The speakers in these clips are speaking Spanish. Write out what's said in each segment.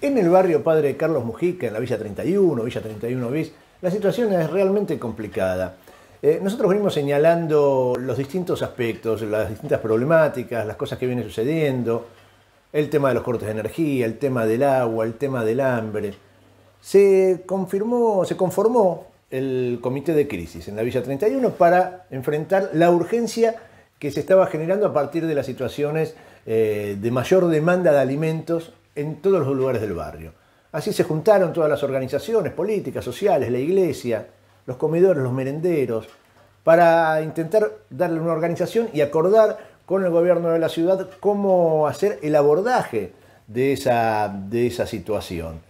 En el barrio Padre Carlos Mujica, en la Villa 31, Villa 31 bis, la situación es realmente complicada. Eh, nosotros venimos señalando los distintos aspectos, las distintas problemáticas, las cosas que vienen sucediendo, el tema de los cortes de energía, el tema del agua, el tema del hambre. Se confirmó, se conformó el comité de crisis en la Villa 31 para enfrentar la urgencia que se estaba generando a partir de las situaciones eh, de mayor demanda de alimentos en todos los lugares del barrio. Así se juntaron todas las organizaciones políticas, sociales, la iglesia, los comedores, los merenderos, para intentar darle una organización y acordar con el gobierno de la ciudad cómo hacer el abordaje de esa, de esa situación.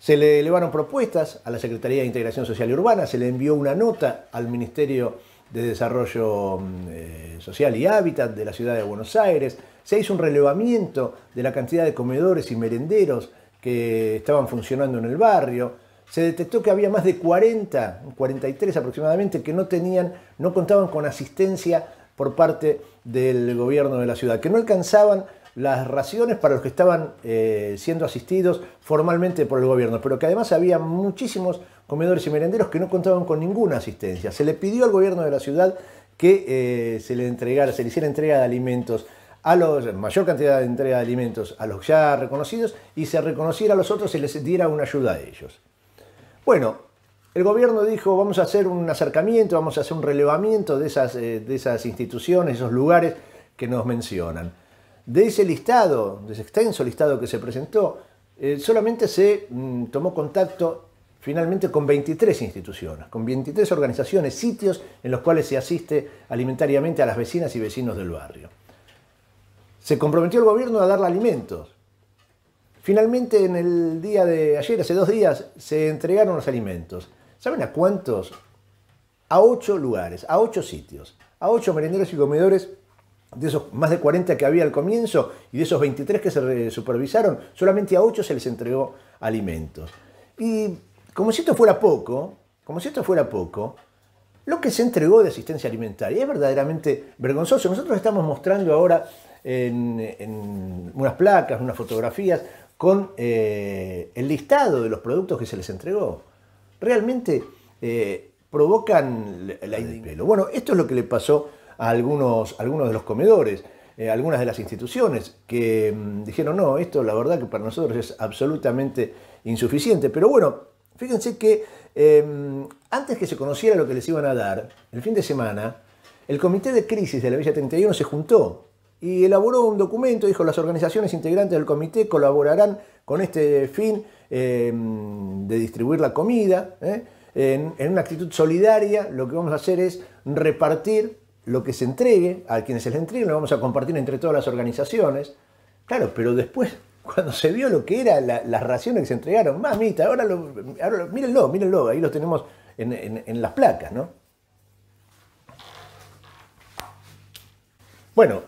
Se le elevaron propuestas a la Secretaría de Integración Social y Urbana, se le envió una nota al Ministerio de Desarrollo mm, eh, Social y Hábitat de la Ciudad de Buenos Aires. Se hizo un relevamiento de la cantidad de comedores y merenderos que estaban funcionando en el barrio. Se detectó que había más de 40, 43 aproximadamente, que no tenían, no contaban con asistencia por parte del gobierno de la ciudad, que no alcanzaban las raciones para los que estaban eh, siendo asistidos formalmente por el gobierno, pero que además había muchísimos comedores y merenderos que no contaban con ninguna asistencia. Se le pidió al gobierno de la ciudad que eh, se le entregara, se le hiciera entrega de alimentos a los, mayor cantidad de entrega de alimentos a los ya reconocidos y se reconociera a los otros y les diera una ayuda a ellos. Bueno, el gobierno dijo, vamos a hacer un acercamiento, vamos a hacer un relevamiento de esas, eh, de esas instituciones, esos lugares que nos mencionan. De ese listado, de ese extenso listado que se presentó, eh, solamente se mm, tomó contacto finalmente con 23 instituciones, con 23 organizaciones, sitios en los cuales se asiste alimentariamente a las vecinas y vecinos del barrio. Se comprometió el gobierno a darle alimentos. Finalmente en el día de ayer, hace dos días, se entregaron los alimentos. ¿Saben a cuántos? A ocho lugares, a ocho sitios, a ocho merenderos y comedores de esos más de 40 que había al comienzo y de esos 23 que se supervisaron, solamente a 8 se les entregó alimentos. Y como si esto fuera poco, como si esto fuera poco, lo que se entregó de asistencia alimentaria es verdaderamente vergonzoso. Nosotros estamos mostrando ahora en, unas placas, unas fotografías, con eh, el listado de los productos que se les entregó. Realmente eh, provocan la pelo. Bueno, esto es lo que le pasó a algunos, algunos de los comedores, eh, algunas de las instituciones, que mm, dijeron, no, esto la verdad que para nosotros es absolutamente insuficiente. Pero bueno, Fíjense que em, antes que se conociera lo que les iban a dar, el fin de semana, el Comité de Crisis de la Villa 31 se juntó y elaboró un documento, dijo, las organizaciones integrantes del comité colaborarán con este fin em, de distribuir la comida. ¿eh? En, una actitud solidaria, lo que vamos a hacer es repartir lo que se entregue, a quienes se les entregue, lo vamos a compartir entre todas las organizaciones. Claro, pero después cuando se vio lo que eran las raciones que se entregaron, mamita, ahora lo, ahora mírenlo, mírenlo, ahí lo tenemos en, las placas, ¿no? Bueno,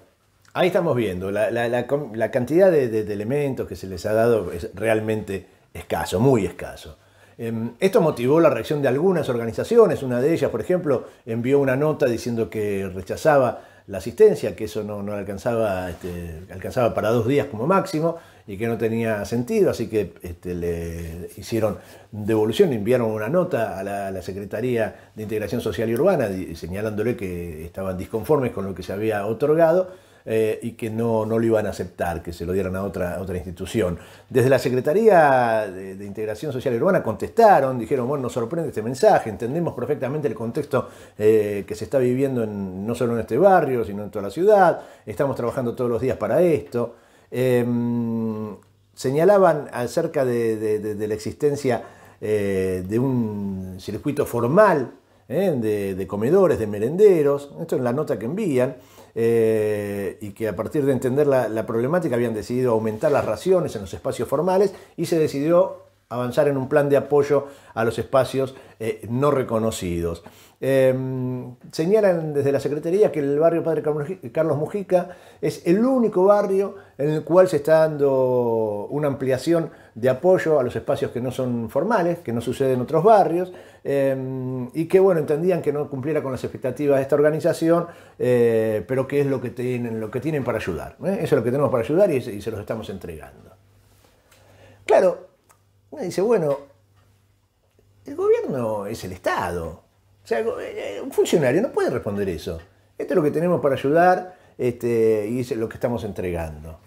ahí estamos viendo, la, cantidad de, elementos que se les ha dado es realmente escaso, muy escaso. Em, esto motivó la reacción de algunas organizaciones, una de ellas, por ejemplo, envió una nota diciendo que rechazaba la asistencia, que eso no, alcanzaba, este, alcanzaba para dos días como máximo y que no tenía sentido, así que este, le hicieron devolución, enviaron una nota a la, a la, Secretaría de Integración Social y Urbana señalándole que estaban disconformes con lo que se había otorgado eh, y que no, lo iban a aceptar, que se lo dieran a otra, otra institución. Desde la Secretaría de, Integración Social Urbana contestaron, dijeron, bueno, nos sorprende este mensaje, entendemos perfectamente el contexto eh, que se está viviendo no solo en este barrio, sino en toda la ciudad, estamos trabajando todos los días para esto. Em, señalaban acerca de, la existencia eh, de un circuito formal de, de comedores, de merenderos, esto es la nota que envían, eh, y que a partir de entender la problemática habían decidido aumentar las raciones en los espacios formales y se decidió avanzar en un plan de apoyo a los espacios eh, no reconocidos. Em, señalan desde la Secretaría que el barrio Padre Carlos Mujica es el único barrio en el cual se está dando una ampliación de apoyo a los espacios que no son formales, que no sucede en otros barrios, em, y que bueno, entendían que no cumpliera con las expectativas de esta organización, eh, pero que es lo que tienen, lo que tienen para ayudar. ¿eh? Eso es lo que tenemos para ayudar y, y se los estamos entregando. Claro, dice, bueno, el gobierno es el Estado. O sea, eh, eh, un funcionario no puede responder eso. Esto es lo que tenemos para ayudar este, y es lo que estamos entregando.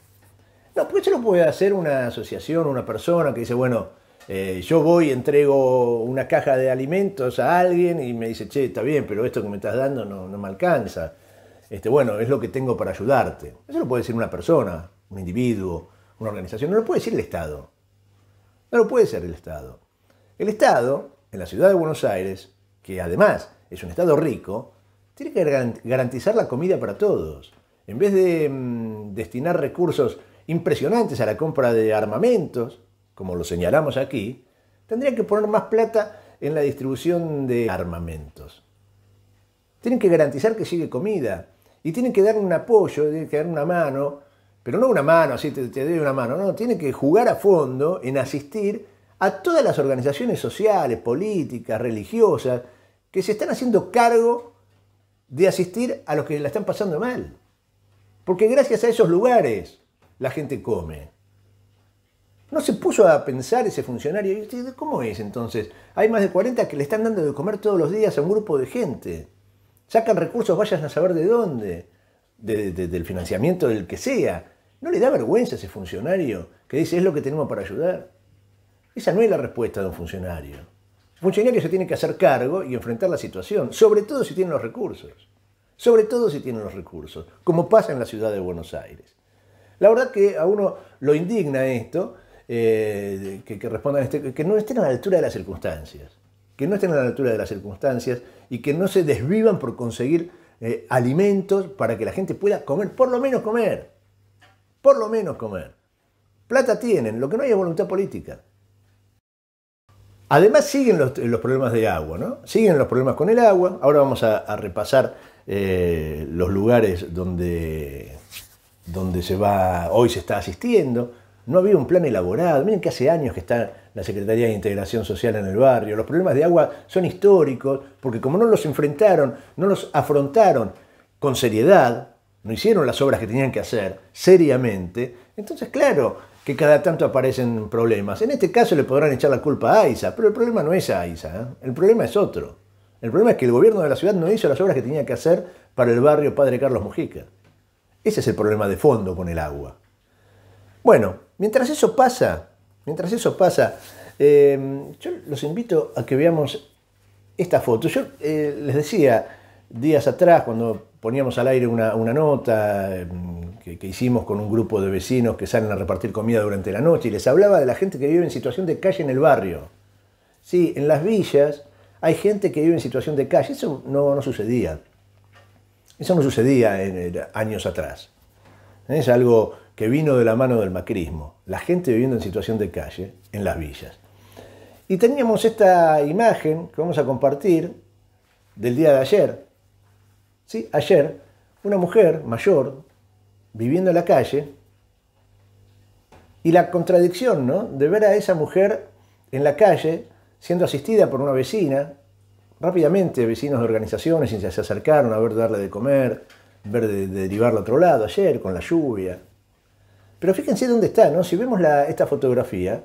No, porque eso lo puede hacer una asociación, una persona que dice, bueno, eh, yo voy, y entrego una caja de alimentos a alguien y me dice, che, está bien, pero esto que me estás dando no, me alcanza. Este, bueno, es lo que tengo para ayudarte. Eso lo puede decir una persona, un individuo, una organización, no lo puede decir el Estado. No lo puede ser el Estado. El Estado, en la ciudad de Buenos Aires, que además es un Estado rico, tiene que garantizar la comida para todos. En vez de mm, destinar recursos impresionantes a la compra de armamentos, como lo señalamos aquí, tendría que poner más plata en la distribución de armamentos. Tienen que garantizar que llegue comida y tienen que dar un apoyo, tienen que dar una mano pero no una mano, así te, te doy una mano, no, tiene que jugar a fondo en asistir a todas las organizaciones sociales, políticas, religiosas, que se están haciendo cargo de asistir a los que la están pasando mal. Porque gracias a esos lugares la gente come. No se puso a pensar ese funcionario, ¿cómo es entonces? Hay más de 40 que le están dando de comer todos los días a un grupo de gente. Sacan recursos, vayan a saber de dónde del financiamiento del que sea. ¿No le da vergüenza a ese funcionario que dice es lo que tenemos para ayudar? Esa no es la respuesta de un funcionario. El funcionario se tiene que hacer cargo y enfrentar la situación, sobre todo si tiene los recursos. Sobre todo si tiene los recursos, como pasa en la ciudad de Buenos Aires. La verdad que a uno lo indigna esto, eh, que, que, respondan este, que no estén a la altura de las circunstancias, que no estén a la altura de las circunstancias y que no se desvivan por conseguir eh, alimentos para que la gente pueda comer, por lo menos comer, por lo menos comer. Plata tienen, lo que no hay es voluntad política. Además siguen los, problemas de agua, ¿no? Siguen los problemas con el agua. Ahora vamos a, repasar eh, los lugares donde, donde se va, hoy se está asistiendo no había un plan elaborado. Miren que hace años que está la Secretaría de Integración Social en el barrio. Los problemas de agua son históricos, porque como no los enfrentaron, no los afrontaron con seriedad, no hicieron las obras que tenían que hacer seriamente, entonces claro que cada tanto aparecen problemas. En este caso le podrán echar la culpa a AISA, pero el problema no es AISA, ¿eh? el problema es otro. El problema es que el gobierno de la ciudad no hizo las obras que tenía que hacer para el barrio Padre Carlos Mujica. Ese es el problema de fondo con el agua. Bueno, Mientras eso pasa, mientras eso pasa, eh, yo los invito a que veamos esta foto. Yo eh, les decía días atrás, cuando poníamos al aire una, nota em, que, hicimos con un grupo de vecinos que salen a repartir comida durante la noche, y les hablaba de la gente que vive en situación de calle en el barrio. Sí, en las villas hay gente que vive en situación de calle. Eso no, no sucedía. Eso no sucedía en, años atrás. Es algo que vino de la mano del macrismo, la gente viviendo en situación de calle, en las villas. Y teníamos esta imagen que vamos a compartir del día de ayer. ¿Sí? Ayer, una mujer mayor viviendo en la calle y la contradicción ¿no? de ver a esa mujer en la calle siendo asistida por una vecina. Rápidamente vecinos de organizaciones se acercaron a ver darle de comer, ver derivarla a otro lado ayer con la lluvia, pero fíjense dónde está, ¿no? Si vemos esta fotografía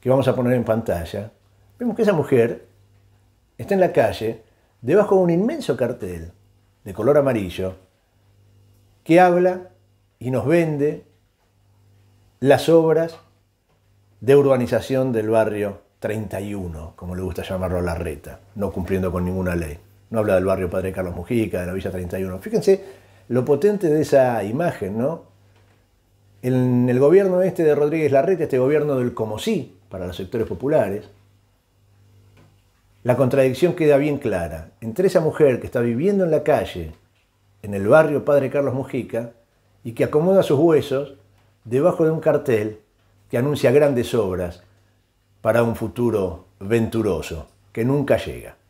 que vamos a poner en pantalla, vemos que esa mujer está en la calle debajo de un inmenso cartel de color amarillo que habla y nos vende las obras de urbanización del barrio 31, como le gusta llamarlo a la reta, no cumpliendo con ninguna ley. No habla del barrio Padre Carlos Mujica, de la Villa 31. Fíjense lo potente de esa imagen, ¿no? En el gobierno este de Rodríguez Larreta, este gobierno del como sí para los sectores populares, la contradicción queda bien clara. Entre esa mujer que está viviendo en la calle, en el barrio Padre Carlos Mujica, y que acomoda sus huesos debajo de un cartel que anuncia grandes obras para un futuro venturoso que nunca llega.